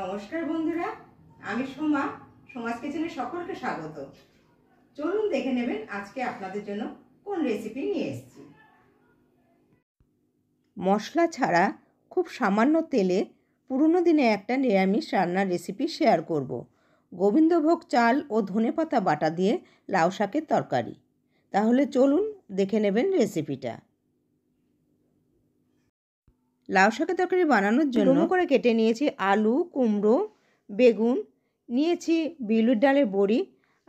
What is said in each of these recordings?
নমস্কার বন্ধুরা আমি সোমা সমাজ কিচেনে সকলকে স্বাগত চলুন দেখে নেবেন আজকে আপনাদের জন্য কোন রেসিপি নিয়ে এসেছি মশলা ছাড়া খুব সামান্য তেলে পুরনো দিনে একটা নিরামিষ রান্নার রেসিপি শেয়ার করব। গোবিন্দভোগ চাল ও ধনেপাতা বাটা দিয়ে লাউ শাকের তরকারি তাহলে চলুন দেখে নেবেন রেসিপিটা লাউ শাকের তরকারি বানানোর জন্য করে কেটে নিয়েছি আলু কুমড়ো বেগুন নিয়েছি বিউলির ডালের বড়ি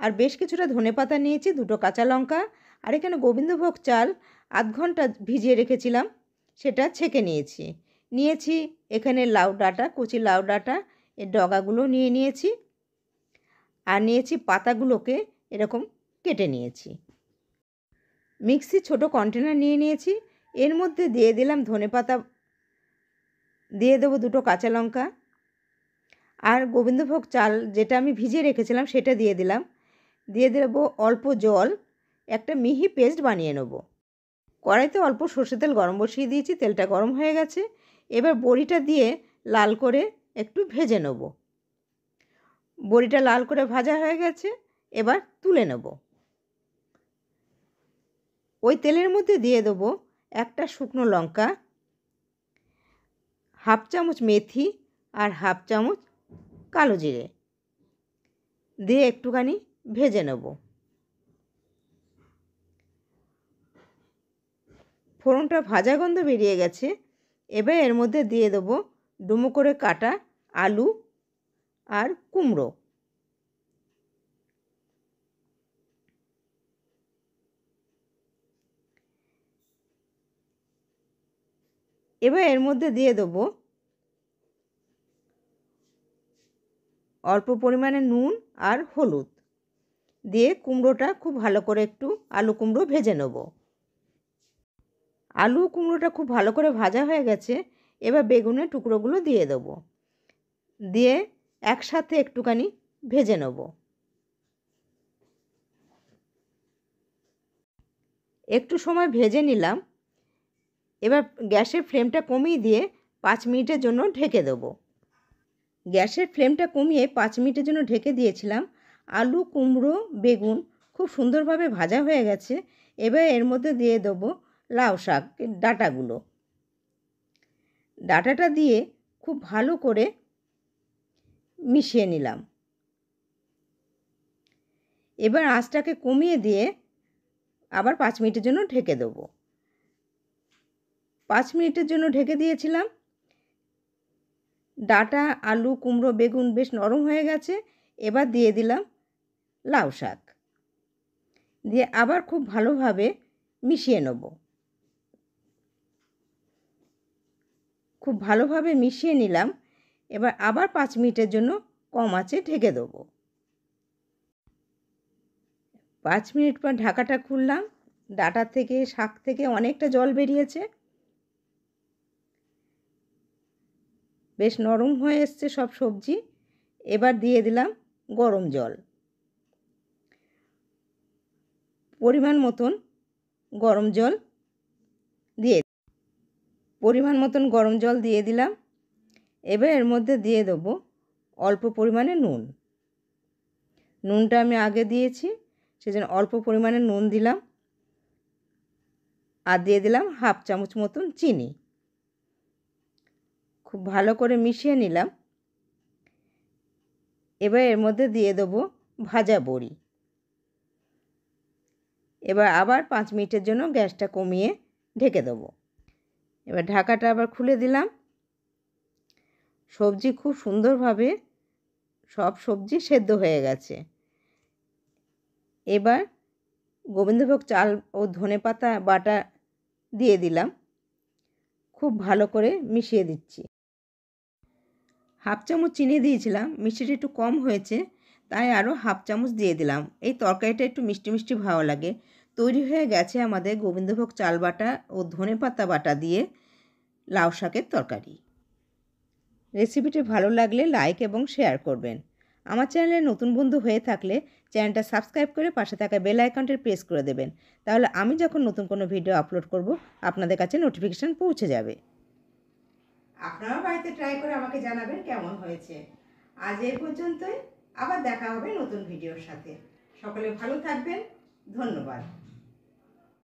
আর বেশ কিছুটা ধনে পাতা নিয়েছি দুটো কাঁচা লঙ্কা আর এখানে গোবিন্দভোগ চাল আধ ঘন্টা ভিজিয়ে রেখেছিলাম সেটা ছেঁকে নিয়েছি নিয়েছি এখানে লাউ ডাঁটা কুচি লাউ ডাঁটা এর ডগাগুলো নিয়ে নিয়েছি আর নিয়েছি পাতাগুলোকে এরকম কেটে নিয়েছি মিক্সি ছোট কন্টেনার নিয়ে নিয়েছি এর মধ্যে দিয়ে দিলাম ধনে পাতা দিয়ে দেবো দুটো কাঁচা লঙ্কা আর গোবিন্দভোগ চাল যেটা আমি ভিজিয়ে রেখেছিলাম সেটা দিয়ে দিলাম দিয়ে দেবো অল্প জল একটা মিহি পেস্ট বানিয়ে নেব কড়াইতে অল্প সর্ষে তেল গরম বসিয়ে দিয়েছি তেলটা গরম হয়ে গেছে এবার বড়িটা দিয়ে লাল করে একটু ভেজে নেব বড়িটা লাল করে ভাজা হয়ে গেছে এবার তুলে নেব ওই তেলের মধ্যে দিয়ে দেবো একটা শুকনো লঙ্কা হাফ চামচ মেথি আর হাফ চামচ কালো জিরে দিয়ে একটুখানি ভেজে নেব ফোড়নটা ভাজা গন্ধ বেরিয়ে গেছে এবার এর মধ্যে দিয়ে দেবো ডুমো করে কাটা আলু আর কুমড়ো এবার এর মধ্যে দিয়ে দেবো অল্প পরিমাণে নুন আর হলুদ দিয়ে কুমড়োটা খুব ভালো করে একটু আলু কুমড়ো ভেজে নেব আলু কুমড়োটা খুব ভালো করে ভাজা হয়ে গেছে এবার বেগুনের টুকরোগুলো দিয়ে দেব দিয়ে একসাথে একটুখানি ভেজে নেব একটু সময় ভেজে নিলাম এবার গ্যাসের ফ্লেমটা কমিয়ে দিয়ে পাঁচ মিনিটের জন্য ঢেকে দেবো গ্যাসের ফ্লেমটা কমিয়ে পাঁচ মিনিটের জন্য ঢেকে দিয়েছিলাম আলু কুমড়ো বেগুন খুব সুন্দরভাবে ভাজা হয়ে গেছে এবার এর মধ্যে দিয়ে দেবো লাউ শাক ডাটাগুলো ডাটাটা দিয়ে খুব ভালো করে মিশিয়ে নিলাম এবার আঁচটাকে কমিয়ে দিয়ে আবার পাঁচ মিনিটের জন্য ঢেকে দেবো পাঁচ মিনিটের জন্য ঢেকে দিয়েছিলাম ডাটা আলু কুমড়ো বেগুন বেশ নরম হয়ে গেছে এবার দিয়ে দিলাম লাউ শাক দিয়ে আবার খুব ভালোভাবে মিশিয়ে নেব খুব ভালোভাবে মিশিয়ে নিলাম এবার আবার পাঁচ মিনিটের জন্য কম আছে ঢেকে দেবো পাঁচ মিনিট পর ঢাকাটা খুললাম ডাটা থেকে শাক থেকে অনেকটা জল বেরিয়েছে বেশ নরম হয়ে এসছে সব সবজি এবার দিয়ে দিলাম গরম জল পরিমাণ মতন গরম জল দিয়ে পরিমাণ মতন গরম জল দিয়ে দিলাম এবার এর মধ্যে দিয়ে দেবো অল্প পরিমাণে নুন নুনটা আমি আগে দিয়েছি সেজন্য অল্প পরিমাণে নুন দিলাম আর দিয়ে দিলাম হাফ চামচ মতন চিনি খুব ভালো করে মিশিয়ে নিলাম এবার এর মধ্যে দিয়ে দেবো ভাজা বড়ি এবার আবার পাঁচ মিনিটের জন্য গ্যাসটা কমিয়ে ঢেকে দেবো এবার ঢাকাটা আবার খুলে দিলাম সবজি খুব সুন্দরভাবে সব সবজি সেদ্ধ হয়ে গেছে এবার গোবিন্দভোগ চাল ও ধনে পাতা বাটা দিয়ে দিলাম খুব ভালো করে মিশিয়ে দিচ্ছি হাফ চামচ চিনি দিয়েছিলাম মিষ্টিটা একটু কম হয়েছে তাই আরও হাফ চামচ দিয়ে দিলাম এই তরকারিটা একটু মিষ্টি মিষ্টি ভালো লাগে তৈরি হয়ে গেছে আমাদের গোবিন্দভোগ চাল বাটা ও ধনে পাতা বাটা দিয়ে লাউ শাকের তরকারি রেসিপিটি ভালো লাগলে লাইক এবং শেয়ার করবেন আমার চ্যানেলে নতুন বন্ধু হয়ে থাকলে চ্যানেলটা সাবস্ক্রাইব করে পাশে থাকা বেল আইকনটি প্রেস করে দেবেন তাহলে আমি যখন নতুন কোনো ভিডিও আপলোড করব আপনাদের কাছে নোটিফিকেশান পৌঁছে যাবে আপনারাও বাড়িতে ট্রাই করে আমাকে জানাবেন কেমন হয়েছে আজ এই পর্যন্তই আবার দেখা হবে নতুন ভিডিওর সাথে সকলে ভালো থাকবেন ধন্যবাদ